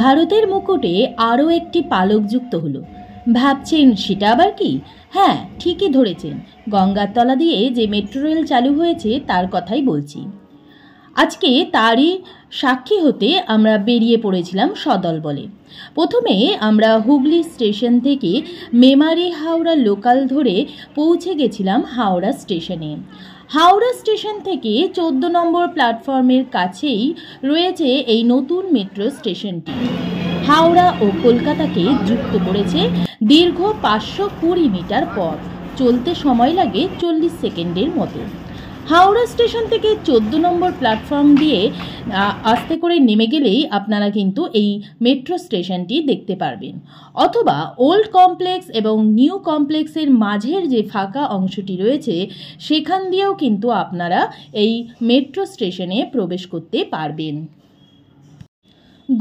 ভারতের মুকুটে আরও একটি পালক যুক্ত হলো ভাবছেন সেটা আবার কি হ্যাঁ ঠিকই ধরেছেন গঙ্গার তলা দিয়ে যে মেট্রো রেল চালু হয়েছে তার কথাই বলছি আজকে তারই সাক্ষী হতে আমরা বেরিয়ে পড়েছিলাম সদল বলে প্রথমে আমরা হুগলি স্টেশন থেকে মেমারি হাওড়া লোকাল ধরে পৌঁছে গেছিলাম হাওড়া স্টেশনে হাওড়া স্টেশন থেকে চোদ্দ নম্বর প্ল্যাটফর্মের কাছেই রয়েছে এই নতুন মেট্রো স্টেশনটি হাওড়া ও কলকাতাকে যুক্ত করেছে দীর্ঘ পাঁচশো কুড়ি মিটার পথ চলতে সময় লাগে চল্লিশ সেকেন্ডের মতো হাওড়া স্টেশন থেকে চোদ্দ নম্বর প্ল্যাটফর্ম দিয়ে আস্তে করে নেমে গেলেই আপনারা কিন্তু এই মেট্রো স্টেশনটি দেখতে পারবেন অথবা ওল্ড কমপ্লেক্স এবং নিউ কমপ্লেক্সের মাঝের যে ফাঁকা অংশটি রয়েছে সেখান দিয়েও কিন্তু আপনারা এই মেট্রো স্টেশনে প্রবেশ করতে পারবেন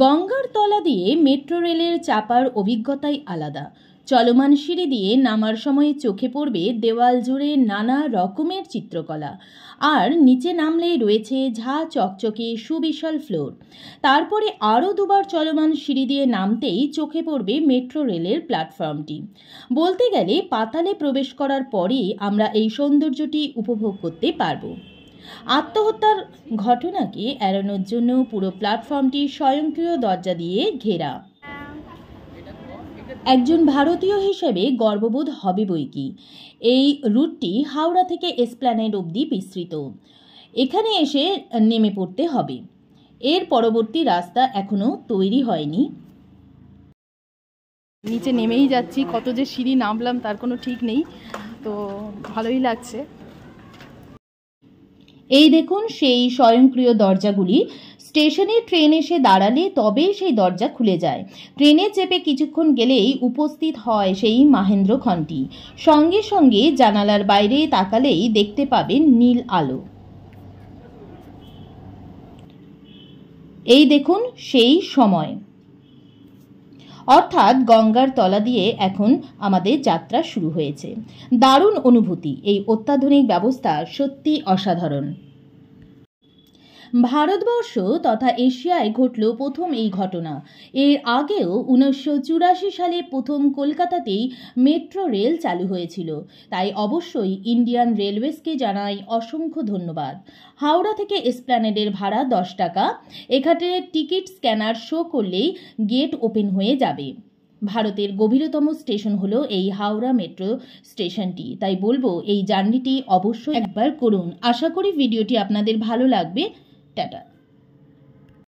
গঙ্গার তলা দিয়ে মেট্রো রেলের চাপার অভিজ্ঞতাই আলাদা চলমান সিঁড়ি দিয়ে নামার সময় চোখে পড়বে দেওয়াল জুড়ে নানা রকমের চিত্রকলা আর নিচে নামলে রয়েছে ঝা চকচকে সুবিশাল ফ্লোর তারপরে আরও দুবার চলমান সিঁড়ি দিয়ে নামতেই চোখে পড়বে মেট্রো রেলের প্ল্যাটফর্মটি বলতে গেলে পাতালে প্রবেশ করার পরে আমরা এই সৌন্দর্যটি উপভোগ করতে পারবো আত্মহত্যার ঘটনাকে এড়ানোর জন্য পুরো প্ল্যাটফর্মটি স্বয়ংক্রিয় দরজা দিয়ে ঘেরা একজন ভারতীয় হিসেবে গর্ববোধ হবে বই কি এই রুটটি হাওড়া থেকে এসপ্ল্যানেড অবধি বিস্তৃত এখানে এসে নেমে পড়তে হবে এর পরবর্তী রাস্তা এখনও তৈরি হয়নি নিচে নেমেই যাচ্ছি কত যে সিঁড়ি নামলাম তার কোনো ঠিক নেই তো ভালোই লাগছে এই দেখুন সেই স্বয়ংক্রিয় দরজাগুলি স্টেশনে ট্রেন এসে দাঁড়ালে তবেই সেই দরজা খুলে যায় ট্রেনে চেপে কিছুক্ষণ গেলেই উপস্থিত হয় সেই মাহেন্দ্র খন্টি সঙ্গে সঙ্গে জানালার বাইরে তাকালেই দেখতে পাবেন নীল আলো এই দেখুন সেই সময় অর্থাৎ গঙ্গার তলা দিয়ে এখন আমাদের যাত্রা শুরু হয়েছে দারুণ অনুভূতি এই অত্যাধুনিক ব্যবস্থা সত্যি অসাধারণ ভারতবর্ষ তথা এশিয়ায় ঘটল প্রথম এই ঘটনা এর আগেও উনিশশো চুরাশি সালে প্রথম কলকাতাতেই মেট্রো রেল চালু হয়েছিল তাই অবশ্যই ইন্ডিয়ান রেলওয়েজকে জানাই অসংখ্য ধন্যবাদ হাওড়া থেকে এসপ্ল্যানেডের ভাড়া দশ টাকা এখানে টিকিট স্ক্যানার শো করলেই গেট ওপেন হয়ে যাবে ভারতের গভীরতম স্টেশন হলো এই হাওড়া মেট্রো স্টেশনটি তাই বলবো এই জার্নিটি অবশ্যই একবার করুন আশা করি ভিডিওটি আপনাদের ভালো লাগবে Ta-da.